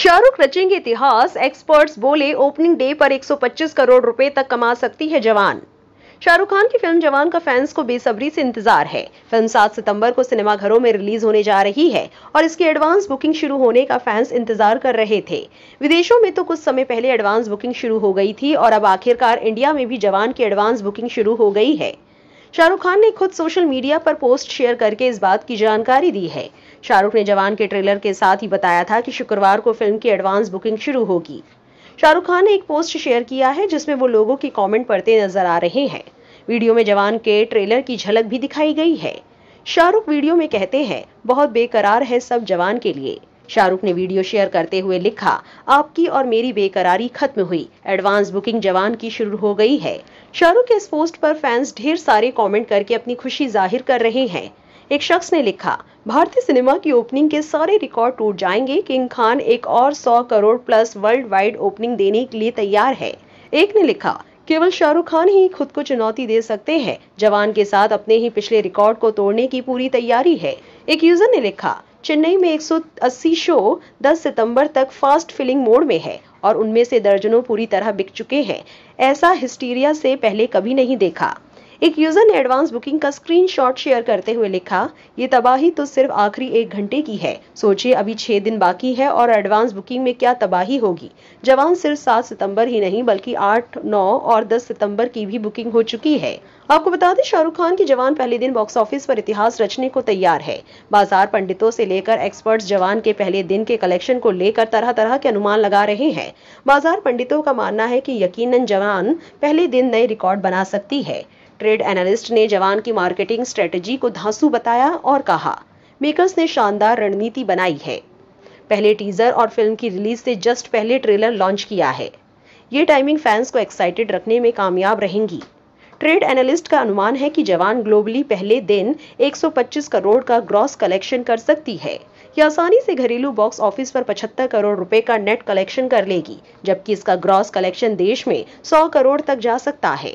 शाहरुख रचेंगे इतिहास एक्सपर्ट्स बोले opening day पर 125 करोड़ रुपए तक कमा सकती है जवान शाहरुख खान की फिल्म जवान का फैंस को बेसब्री से इंतजार है फिल्म 7 सितंबर को सिनेमाघरों में रिलीज होने जा रही है और इसकी एडवांस बुकिंग शुरू होने का फैंस इंतजार कर रहे थे विदेशों में तो कुछ समय पहले एडवांस बुकिंग शुरू हो गई थी और अब आखिरकार इंडिया में भी जवान की एडवांस बुकिंग शुरू हो गई है शाहरुख खान ने खुद सोशल मीडिया पर पोस्ट शेयर करके इस बात की जानकारी दी है शाहरुख ने जवान के ट्रेलर के साथ ही बताया था कि शुक्रवार को फिल्म की एडवांस बुकिंग शुरू होगी शाहरुख खान ने एक पोस्ट शेयर किया है जिसमें वो लोगों के कमेंट पढ़ते नजर आ रहे हैं वीडियो में जवान के ट्रेलर की झलक भी दिखाई गई है शाहरुख वीडियो में कहते हैं बहुत बेकरार है सब जवान के लिए शाहरुख ने वीडियो शेयर करते हुए लिखा आपकी और मेरी बेकरारी खत्म हुई एडवांस बुकिंग जवान की शुरू हो गई है शाहरुख के इस पोस्ट पर फैंस ढेर सारे कमेंट करके अपनी खुशी जाहिर कर रहे हैं एक शख्स ने लिखा भारतीय सिनेमा की ओपनिंग के सारे रिकॉर्ड टूट जाएंगे किंग खान एक और 100 crore plus world wide opening देने के लिए तैयार है एक ने लिखा केवल शाहरुख खान ही खुद को चुनौती दे सकते हैं जवान के साथ अपने ही पिछले रिकॉर्ड को तोड़ने की पूरी तैयारी है एक यूजर ने लिखा चेन्नई में 180 शो 10 सितंबर तक फास्ट फिलिंग मोड में है और उनमें से दर्जनों पूरी तरह बिक चुके हैं ऐसा हिस्टीरिया से पहले कभी नहीं देखा एक यूजर ने एडवांस बुकिंग का स्क्रीनशॉट शेयर करते हुए लिखा ये तबाही तो सिर्फ आखिरी एक घंटे की है सोचिए अभी छह दिन बाकी है और एडवांस बुकिंग में क्या तबाही होगी जवान सिर्फ सात सितंबर ही नहीं बल्कि आठ नौ और दस सितंबर की भी बुकिंग हो चुकी है आपको बता दें शाहरुख खान की जवान पहले दिन बॉक्स ऑफिस पर इतिहास रचने को तैयार है बाजार पंडितों से लेकर एक्सपर्ट्स जवान के पहले दिन के कलेक्शन को लेकर तरह तरह के अनुमान लगा रहे हैं बाजार पंडितों का मानना है कि यकीनन जवान पहले दिन नए रिकॉर्ड बना सकती है ट्रेड एनालिस्ट ने जवान की मार्केटिंग स्ट्रेटजी को धांसू बताया और कहा मेकर्स ने शानदार रणनीति बनाई है पहले टीजर और फिल्म की रिलीज से जस्ट पहले ट्रेलर लॉन्च किया है ये टाइमिंग फैंस को एक्साइटेड रखने में कामयाब रहेंगी ट्रेड एनालिस्ट का अनुमान है कि जवान ग्लोबली पहले दिन 125 करोड़ का ग्रॉस कलेक्शन कर सकती है यह आसानी से घरेलू बॉक्स ऑफिस पर 75 करोड़ रुपए का नेट कलेक्शन कर लेगी जबकि इसका ग्रॉस कलेक्शन देश में 100 करोड़ तक जा सकता है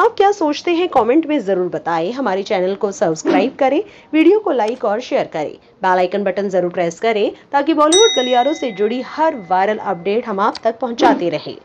आप क्या सोचते हैं कमेंट में ज़रूर बताएं हमारे चैनल को सब्सक्राइब करें वीडियो को लाइक और शेयर करें बेल आइकन बटन ज़रूर प्रेस करें ताकि बॉलीवुड गलियारों से जुड़ी हर वायरल अपडेट हम आप तक पहुंचाते रहें